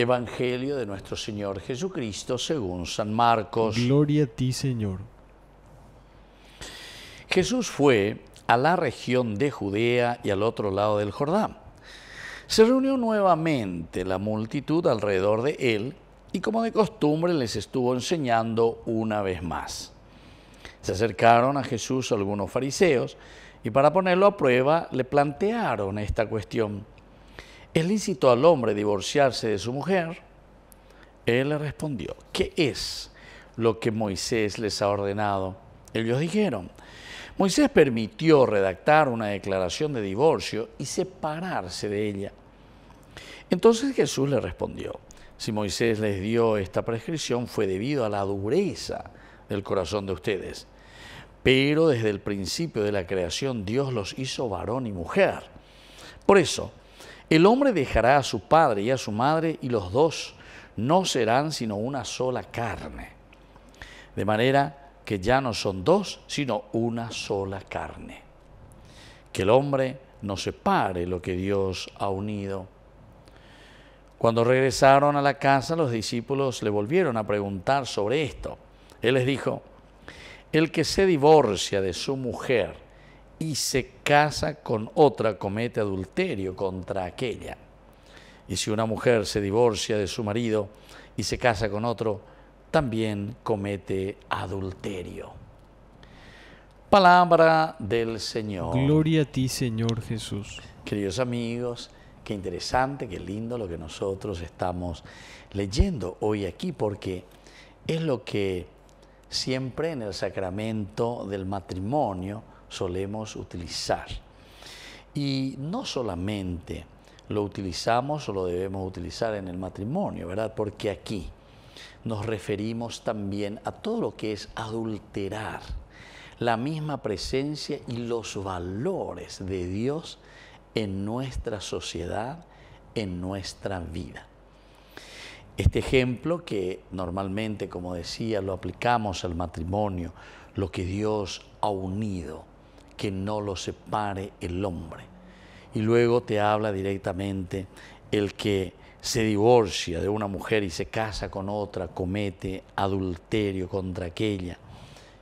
Evangelio de nuestro Señor Jesucristo según San Marcos. Gloria a ti, Señor. Jesús fue a la región de Judea y al otro lado del Jordán. Se reunió nuevamente la multitud alrededor de él y como de costumbre les estuvo enseñando una vez más. Se acercaron a Jesús algunos fariseos y para ponerlo a prueba le plantearon esta cuestión. ¿Es lícito al hombre divorciarse de su mujer? Él le respondió, ¿qué es lo que Moisés les ha ordenado? Ellos dijeron, Moisés permitió redactar una declaración de divorcio y separarse de ella. Entonces Jesús le respondió, si Moisés les dio esta prescripción fue debido a la dureza del corazón de ustedes. Pero desde el principio de la creación Dios los hizo varón y mujer. Por eso, el hombre dejará a su padre y a su madre y los dos no serán sino una sola carne. De manera que ya no son dos, sino una sola carne. Que el hombre no separe lo que Dios ha unido. Cuando regresaron a la casa, los discípulos le volvieron a preguntar sobre esto. Él les dijo, el que se divorcia de su mujer, y se casa con otra, comete adulterio contra aquella. Y si una mujer se divorcia de su marido y se casa con otro, también comete adulterio. Palabra del Señor. Gloria a ti, Señor Jesús. Queridos amigos, qué interesante, qué lindo lo que nosotros estamos leyendo hoy aquí, porque es lo que siempre en el sacramento del matrimonio solemos utilizar. Y no solamente lo utilizamos o lo debemos utilizar en el matrimonio, ¿verdad? Porque aquí nos referimos también a todo lo que es adulterar la misma presencia y los valores de Dios en nuestra sociedad, en nuestra vida. Este ejemplo que normalmente, como decía, lo aplicamos al matrimonio, lo que Dios ha unido, que no lo separe el hombre. Y luego te habla directamente el que se divorcia de una mujer y se casa con otra, comete adulterio contra aquella.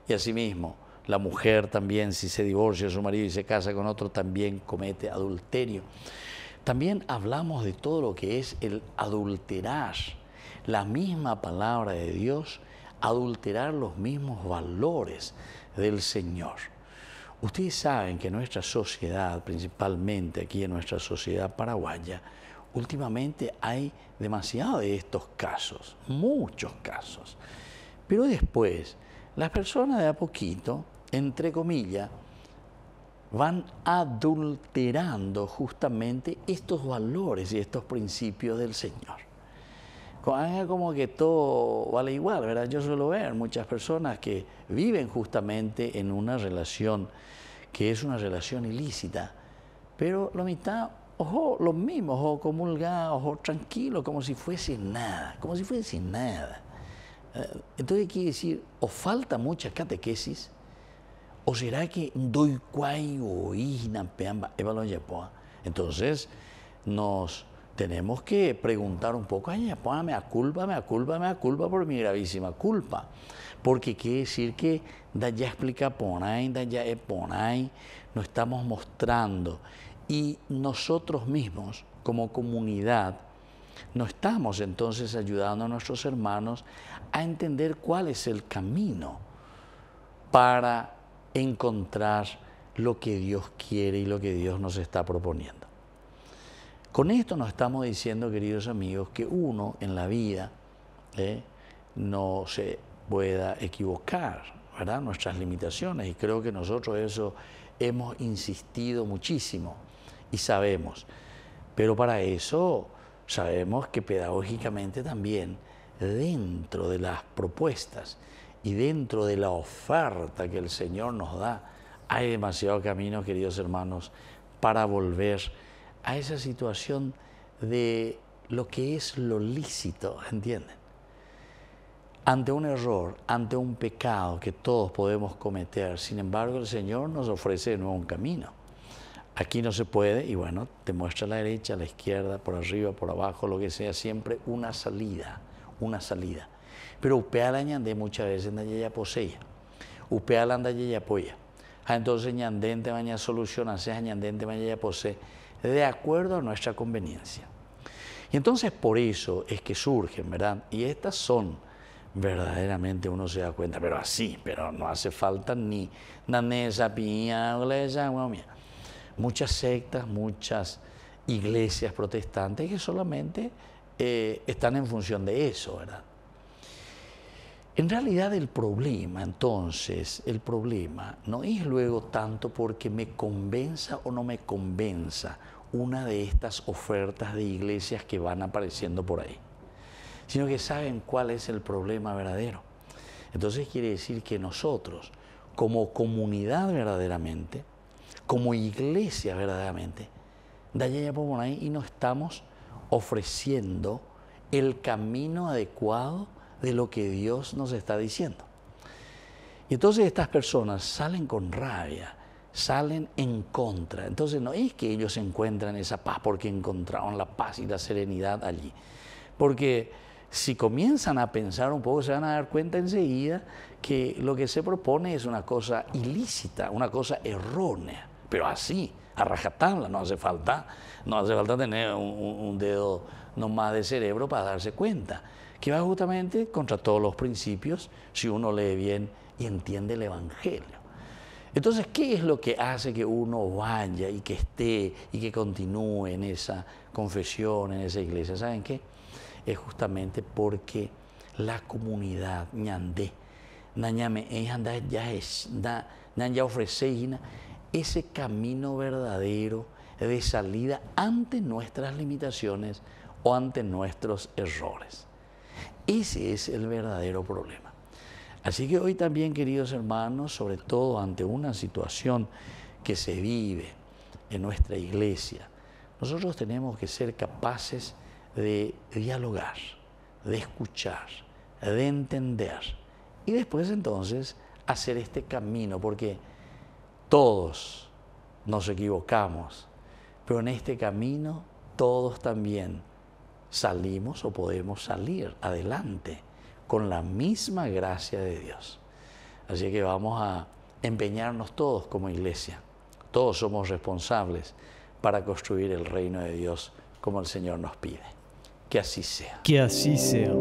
Y asimismo, la mujer también, si se divorcia de su marido y se casa con otro, también comete adulterio. También hablamos de todo lo que es el adulterar la misma palabra de Dios, adulterar los mismos valores del Señor. Ustedes saben que nuestra sociedad, principalmente aquí en nuestra sociedad paraguaya, últimamente hay demasiado de estos casos, muchos casos. Pero después, las personas de a poquito, entre comillas, van adulterando justamente estos valores y estos principios del Señor como que todo vale igual, ¿verdad? Yo suelo ver muchas personas que viven justamente en una relación que es una relación ilícita, pero la mitad, ojo, los mismos, ojo, comulgado, ojo, tranquilo, como si fuese nada, como si fuese nada. Eh, entonces quiere decir, o falta mucha catequesis, o será que doy cuay o ¿ah? Entonces nos tenemos que preguntar un poco, ay, póngame a culpa, me a culpa, me a culpa por mi gravísima culpa. Porque quiere decir que da ya explica ponai, da ya ahí nos estamos mostrando. Y nosotros mismos, como comunidad, no estamos entonces ayudando a nuestros hermanos a entender cuál es el camino para encontrar lo que Dios quiere y lo que Dios nos está proponiendo. Con esto nos estamos diciendo, queridos amigos, que uno en la vida ¿eh? no se pueda equivocar, ¿verdad? Nuestras limitaciones, y creo que nosotros eso hemos insistido muchísimo y sabemos. Pero para eso sabemos que pedagógicamente también, dentro de las propuestas y dentro de la oferta que el Señor nos da, hay demasiado camino, queridos hermanos, para volver a esa situación de lo que es lo lícito, ¿entienden? Ante un error, ante un pecado que todos podemos cometer, sin embargo el Señor nos ofrece de nuevo un camino. Aquí no se puede y bueno, te muestra la derecha, a la izquierda, por arriba, por abajo, lo que sea, siempre una salida, una salida. Pero upeala la ñandé muchas veces en ya posee, Upeala la anda ya apoya. Ah, entonces ñandente mañana solución se ah, ñandente ya posee de acuerdo a nuestra conveniencia. Y entonces por eso es que surgen, ¿verdad? Y estas son verdaderamente uno se da cuenta, pero así, pero no hace falta ni danesa, piña, Muchas sectas, muchas iglesias protestantes que solamente eh, están en función de eso, ¿verdad? En realidad el problema, entonces, el problema no es luego tanto porque me convenza o no me convenza una de estas ofertas de iglesias que van apareciendo por ahí, sino que saben cuál es el problema verdadero. Entonces quiere decir que nosotros, como comunidad verdaderamente, como iglesia verdaderamente, por ahí y no estamos ofreciendo el camino adecuado de lo que Dios nos está diciendo. Y entonces estas personas salen con rabia, salen en contra. Entonces no es que ellos encuentran esa paz porque encontraron la paz y la serenidad allí. Porque si comienzan a pensar un poco, se van a dar cuenta enseguida que lo que se propone es una cosa ilícita, una cosa errónea, pero así, a rajatabla, no hace falta, no hace falta tener un, un dedo nomás de cerebro para darse cuenta que va justamente contra todos los principios si uno lee bien y entiende el Evangelio. Entonces, ¿qué es lo que hace que uno vaya y que esté y que continúe en esa confesión, en esa iglesia? ¿Saben qué? Es justamente porque la comunidad ñandé, eh, ya es, ya ofrece ese camino verdadero de salida ante nuestras limitaciones o ante nuestros errores. Ese es el verdadero problema. Así que hoy también, queridos hermanos, sobre todo ante una situación que se vive en nuestra iglesia, nosotros tenemos que ser capaces de dialogar, de escuchar, de entender y después entonces hacer este camino, porque todos nos equivocamos, pero en este camino todos también salimos o podemos salir adelante con la misma gracia de Dios. Así que vamos a empeñarnos todos como iglesia. Todos somos responsables para construir el reino de Dios como el Señor nos pide. Que así sea. Que así sea.